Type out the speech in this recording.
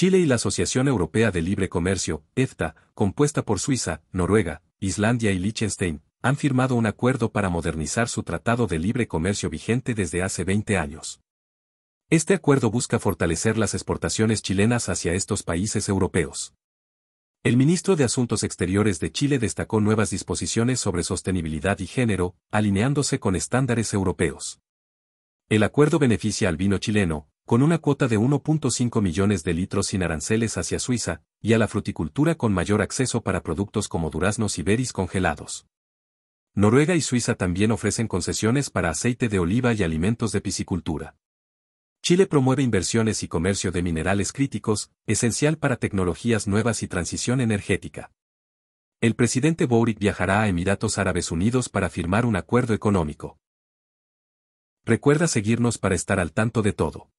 Chile y la Asociación Europea de Libre Comercio, EFTA, compuesta por Suiza, Noruega, Islandia y Liechtenstein, han firmado un acuerdo para modernizar su Tratado de Libre Comercio vigente desde hace 20 años. Este acuerdo busca fortalecer las exportaciones chilenas hacia estos países europeos. El ministro de Asuntos Exteriores de Chile destacó nuevas disposiciones sobre sostenibilidad y género, alineándose con estándares europeos. El acuerdo beneficia al vino chileno, con una cuota de 1.5 millones de litros sin aranceles hacia Suiza, y a la fruticultura con mayor acceso para productos como duraznos y beris congelados. Noruega y Suiza también ofrecen concesiones para aceite de oliva y alimentos de piscicultura. Chile promueve inversiones y comercio de minerales críticos, esencial para tecnologías nuevas y transición energética. El presidente Boric viajará a Emiratos Árabes Unidos para firmar un acuerdo económico. Recuerda seguirnos para estar al tanto de todo.